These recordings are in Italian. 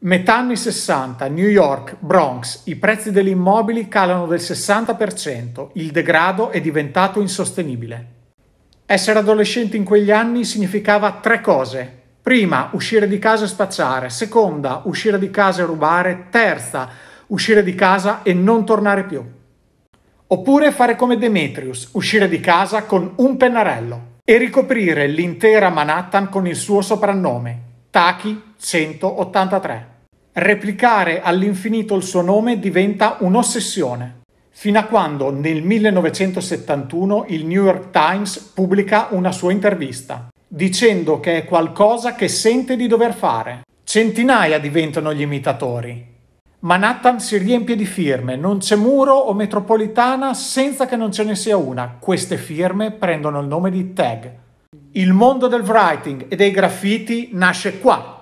Metà anni 60, New York, Bronx, i prezzi degli immobili calano del 60%, il degrado è diventato insostenibile. Essere adolescente in quegli anni significava tre cose. Prima, uscire di casa e spacciare. Seconda, uscire di casa e rubare. Terza, uscire di casa e non tornare più. Oppure fare come Demetrius, uscire di casa con un pennarello e ricoprire l'intera Manhattan con il suo soprannome, Taki 183. Replicare all'infinito il suo nome diventa un'ossessione, fino a quando nel 1971 il New York Times pubblica una sua intervista, dicendo che è qualcosa che sente di dover fare. Centinaia diventano gli imitatori. Manhattan si riempie di firme, non c'è muro o metropolitana senza che non ce ne sia una. Queste firme prendono il nome di tag. Il mondo del writing e dei graffiti nasce qua,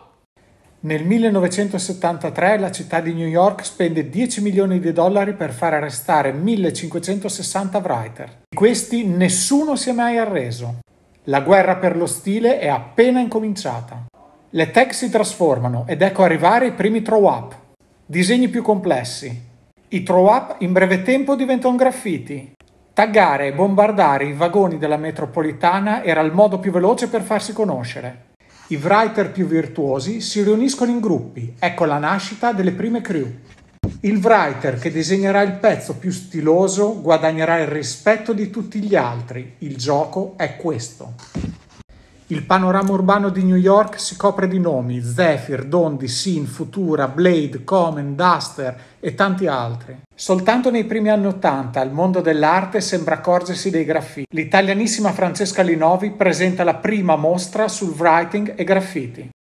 nel 1973 la città di New York spende 10 milioni di dollari per far arrestare 1560 writer. Di questi nessuno si è mai arreso. La guerra per lo stile è appena incominciata. Le tech si trasformano ed ecco arrivare i primi throw-up. Disegni più complessi. I throw-up in breve tempo diventano graffiti. Taggare e bombardare i vagoni della metropolitana era il modo più veloce per farsi conoscere. I writer più virtuosi si riuniscono in gruppi, ecco la nascita delle prime crew. Il writer che disegnerà il pezzo più stiloso guadagnerà il rispetto di tutti gli altri. Il gioco è questo. Il panorama urbano di New York si copre di nomi, Zephyr, Dondi, Sin, Futura, Blade, Common, Duster e tanti altri. Soltanto nei primi anni Ottanta il mondo dell'arte sembra accorgersi dei graffiti. L'italianissima Francesca Linovi presenta la prima mostra sul writing e graffiti.